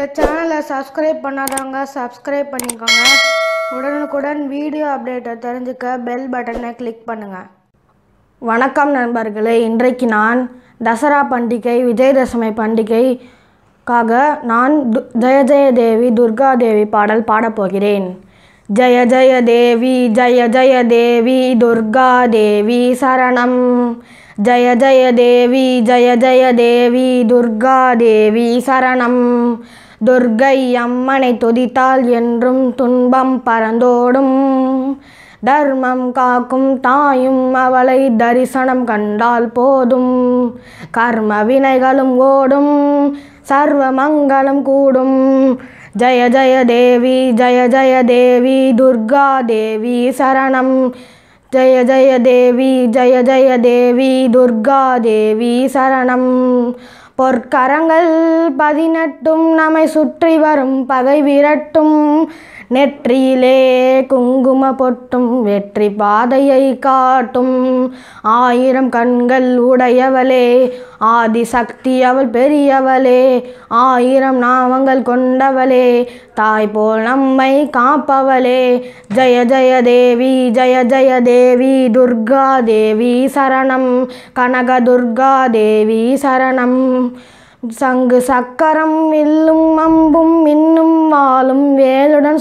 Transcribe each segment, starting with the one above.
இந்த சேனலை சப்ஸ்கிரைப் பண்ணாதவங்க சப்ஸ்கிரைப் பண்ணிக்கோங்க உடனுக்குடன் வீடியோ அப்டேட்டை தெரிஞ்சுக்க பெல் பட்டனை கிளிக் பண்ணுங்கள் வணக்கம் நண்பர்களே இன்றைக்கு நான் தசரா பண்டிகை விஜயதசமி பண்டிகைக்காக நான் ஜெய ஜெய தேவி துர்கா தேவி பாடல் பாடப்போகிறேன் ஜெய ஜய தேவி ஜய ஜய தேவி துர்கா தேவி சரணம் ஜய ஜய தேவி ஜய ஜய தேவி துர்கா தேவி சரணம் துர்கை அம்மனை துதித்தால் என்றும் துன்பம் பறந்தோடும் தர்மம் காக்கும் தாயும் அவளை தரிசனம் கண்டால் போதும் கர்ம வினைகளும் ஓடும் சர்வ மங்களம் கூடும் ஜய ஜய தேவி ஜய ஜய தேவி துர்கா தேவி சரணம் ஜய ஜய தேவி ஜய ஜய தேவி துர்கா தேவி சரணம் பொற்கரங்கள் பதினெட்டும் நம்மை சுற்றி வரும் பகை விரட்டும் நெற்றியிலே குங்கும பொட்டும் வெற்றி பாதையை காட்டும் ஆயிரம் கண்கள் உடையவளே ஆதிசக்தி அவள் பெரியவளே ஆயிரம் நாமங்கள் கொண்டவளே தாய் போல் நம்மை காப்பவளே ஜெய ஜய தேவி ஜெய ஜய தேவி துர்கா தேவி சரணம் கனக துர்கா தேவி சரணம் சங்கு சக்கரம் வில்லும் அம்பும்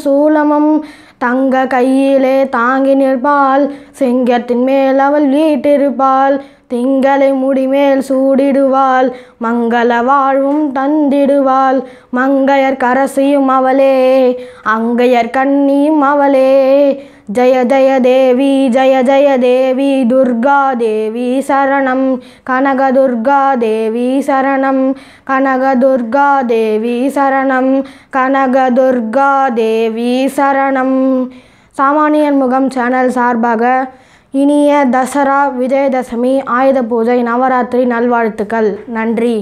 சூலமும் தங்க கையிலே தாங்கி நிற்பாள் சிங்கத்தின் மேல் அவள் வீட்டிருப்பாள் திங்களை முடிமேல் சூடிடுவாள் மங்கள வாழ்வும் தந்திடுவாள் மங்கையர் கரசியும் அவளே அங்கையர் கண்ணியும் அவளே ஜய ஜய தேவி ஜய ஜய தேவி துர்கா தேவி சரணம் கனகதுர்கா தேவி சரணம் கனகதுர்கா தேவி சரணம் கனகதுர்கா தேவி சரணம் சாமானியன் முகம் சேனல் சார்பாக இனிய தசரா விஜயதசமி ஆயுத பூஜை நவராத்திரி நல்வாழ்த்துக்கள் நன்றி